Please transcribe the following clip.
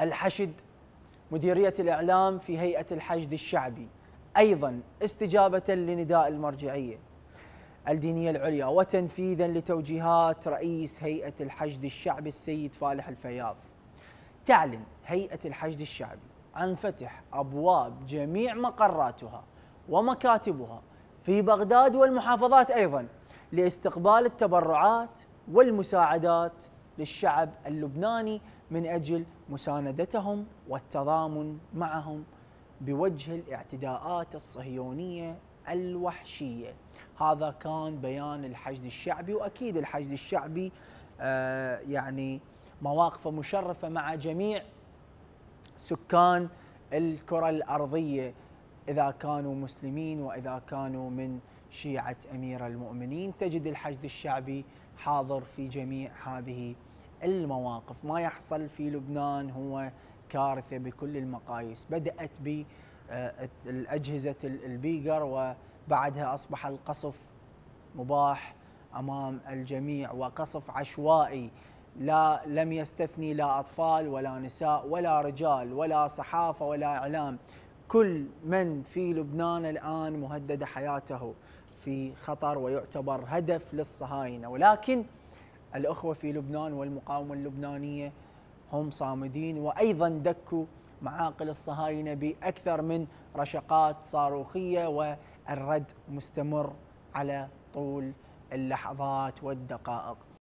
الحشد مديرية الإعلام في هيئة الحشد الشعبي أيضا استجابة لنداء المرجعية الدينية العليا وتنفيذا لتوجيهات رئيس هيئة الحشد الشعبي السيد فالح الفياض تعلن هيئة الحشد الشعبي عن فتح أبواب جميع مقراتها ومكاتبها في بغداد والمحافظات أيضا لاستقبال التبرعات والمساعدات للشعب اللبناني من أجل مساندتهم والتضامن معهم بوجه الاعتداءات الصهيونية الوحشية هذا كان بيان الحشد الشعبي وأكيد الحشد الشعبي آه، يعني مواقفه مشرفة مع جميع سكان الكرة الأرضية إذا كانوا مسلمين وإذا كانوا من شيعة أمير المؤمنين تجد الحشد الشعبي حاضر في جميع هذه المواقف ما يحصل في لبنان هو كارثة بكل المقاييس بدأت بالأجهزة آه، البيجر وبعدها أصبح القصف مباح أمام الجميع وقصف عشوائي لا لم يستثني لا أطفال ولا نساء ولا رجال ولا صحافة ولا إعلام كل من في لبنان الآن مهدد حياته في خطر ويعتبر هدف للصهاينة ولكن الأخوة في لبنان والمقاومة اللبنانية هم صامدين وأيضا دكوا معاقل الصهاينة بأكثر من رشقات صاروخية والرد مستمر على طول اللحظات والدقائق